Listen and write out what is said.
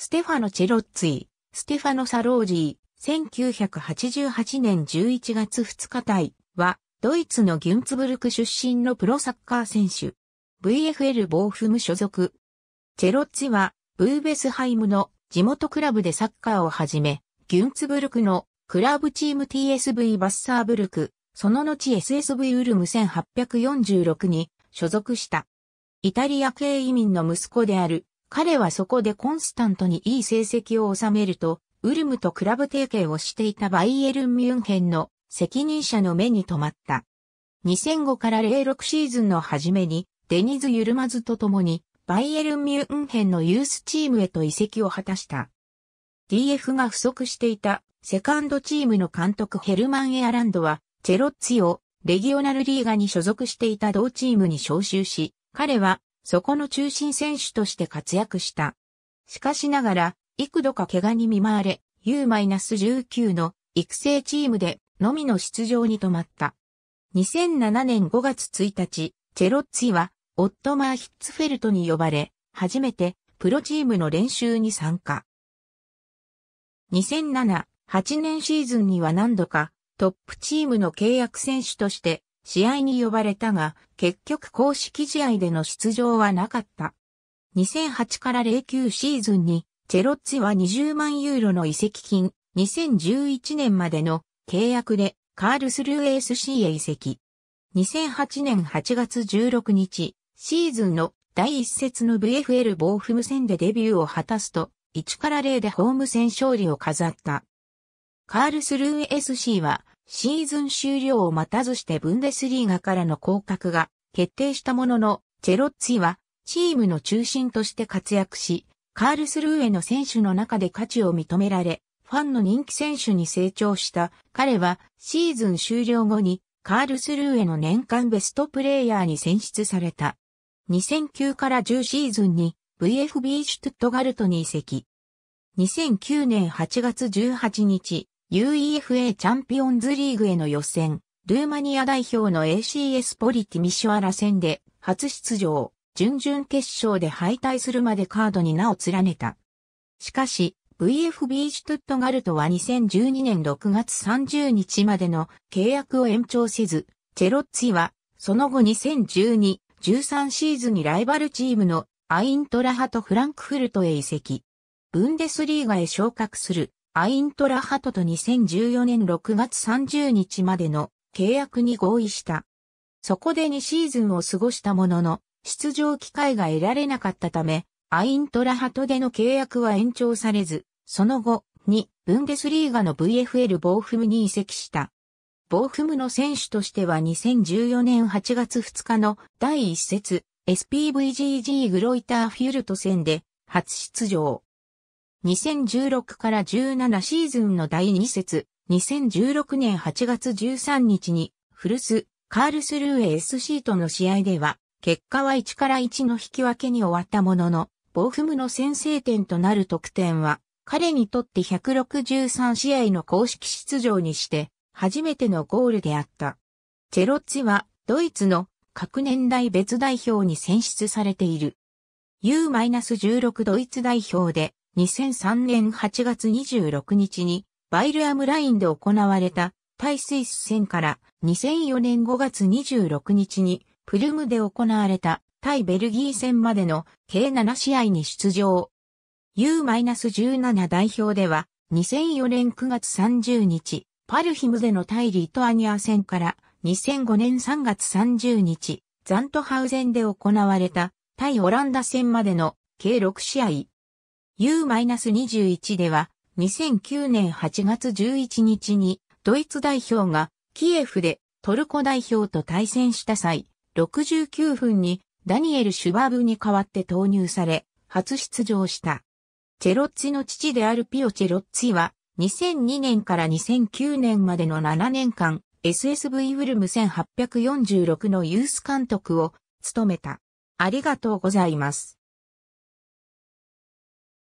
ステファノ・チェロッツィ、ステファノ・サロージー、1988年11月2日対は、ドイツのギュンツブルク出身のプロサッカー選手。VFL ボーフム所属。チェロッツィは、ブーベスハイムの地元クラブでサッカーをはじめ、ギュンツブルクのクラブチーム TSV バッサーブルク、その後 SSV ウルム1846に所属した。イタリア系移民の息子である彼はそこでコンスタントにいい成績を収めると、ウルムとクラブ提携をしていたバイエルン・ミュンヘンの責任者の目に留まった。2005から06シーズンの初めに、デニズ・ユルマズと共に、バイエルン・ミュンヘンのユースチームへと移籍を果たした。DF が不足していた、セカンドチームの監督ヘルマン・エアランドは、チェロッツィをレギオナルリーガに所属していた同チームに招集し、彼はそこの中心選手として活躍した。しかしながら、幾度か怪我に見舞われ、U-19 の育成チームでのみの出場に止まった。2007年5月1日、チェロッツィは、オットマー・ヒッツフェルトに呼ばれ、初めてプロチームの練習に参加。2007、8年シーズンには何度かトップチームの契約選手として試合に呼ばれたが、結局公式試合での出場はなかった。2008から09シーズンに、チェロッツィは20万ユーロの移籍金、2011年までの契約でカールスルー AC へ移籍。2008年8月16日、シーズンの第一節の VFL ボーフム戦でデビューを果たすと、1から0でホーム戦勝利を飾った。カールスルー SC はシーズン終了を待たずしてブンデスリーガからの降格が決定したものの、チェロッツィはチームの中心として活躍し、カールスルーへの選手の中で価値を認められ、ファンの人気選手に成長した彼はシーズン終了後にカールスルーへの年間ベストプレイヤーに選出された。2009から10シーズンに VFB シュトゥットガルトに移籍。2009年8月18日、UEFA チャンピオンズリーグへの予選、ルーマニア代表の ACS ポリティミシュアラ戦で初出場、準々決勝で敗退するまでカードに名を連ねた。しかし、VFB シュトゥットガルトは2012年6月30日までの契約を延長せず、チェロッツィはその後2012、13シーズンにライバルチームのアイントラハとフランクフルトへ移籍。ブンデスリーガへ昇格する。アイントラハトと2014年6月30日までの契約に合意した。そこで2シーズンを過ごしたものの、出場機会が得られなかったため、アイントラハトでの契約は延長されず、その後、に、ブンデスリーガの VFL ボーフムに移籍した。ボーフムの選手としては2014年8月2日の第1節、SPVGG グロイターフュルト戦で初出場。2016から17シーズンの第2節、2016年8月13日に、古巣、カールスルー SC との試合では、結果は1から1の引き分けに終わったものの、ボーフムの先制点となる得点は、彼にとって163試合の公式出場にして、初めてのゴールであった。チェロッツは、ドイツの各年代別代表に選出されている。U-16 ドイツ代表で、2003年8月26日にバイルアムラインで行われた対スイス戦から2004年5月26日にプルムで行われた対ベルギー戦までの計7試合に出場。U-17 代表では2004年9月30日パルヒムでの対リトアニア戦から2005年3月30日ザントハウゼンで行われた対オランダ戦までの計6試合 U-21 では2009年8月11日にドイツ代表がキエフでトルコ代表と対戦した際、69分にダニエル・シュバーブに代わって投入され、初出場した。チェロッツィの父であるピオ・チェロッツィは、2002年から2009年までの7年間、SSV ウルム1846のユース監督を務めた。ありがとうございます。